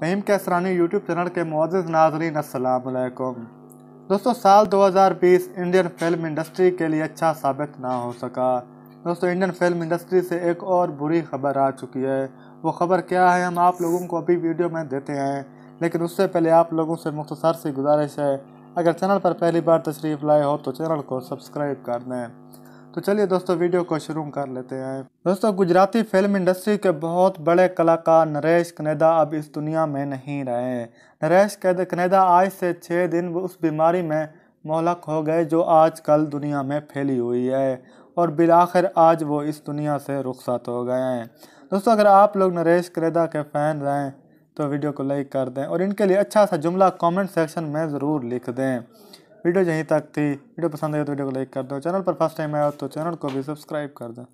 फ़हीम के Asrani YouTube channel के मोजिज़ नाजरीन असलकम दोस्तों साल 2020 इंडियन फिल्म इंडस्ट्री के लिए अच्छा साबित ना हो सका दोस्तों इंडियन फिल्म इंडस्ट्री से एक और बुरी खबर आ चुकी है वो खबर क्या है हम आप लोगों को अभी वीडियो में देते हैं लेकिन उससे पहले आप लोगों से मुख्तसर सी गुजारिश है अगर चैनल पर पहली बार तशरीफ़ लाए हो तो चैनल को सब्सक्राइब कर दें तो चलिए दोस्तों वीडियो को शुरू कर लेते हैं दोस्तों गुजराती फिल्म इंडस्ट्री के बहुत बड़े कलाकार नरेश कनेदा अब इस दुनिया में नहीं रहे नरेश कनेदा आज से छः दिन उस बीमारी में मोहलक हो गए जो आजकल दुनिया में फैली हुई है और बिलाखिर आज वो इस दुनिया से रुखसत हो गए हैं दोस्तों अगर आप लोग नरेश कनेदा के फ़ैन रहें तो वीडियो को लाइक कर दें और इनके लिए अच्छा सा जुमला कमेंट सेक्शन में ज़रूर लिख दें वीडियो यहीं तक थी वीडियो पसंद आए तो वीडियो को लाइक कर दो चैनल पर फर्स्ट टाइम आया तो चैनल को भी सब्सक्राइब कर दो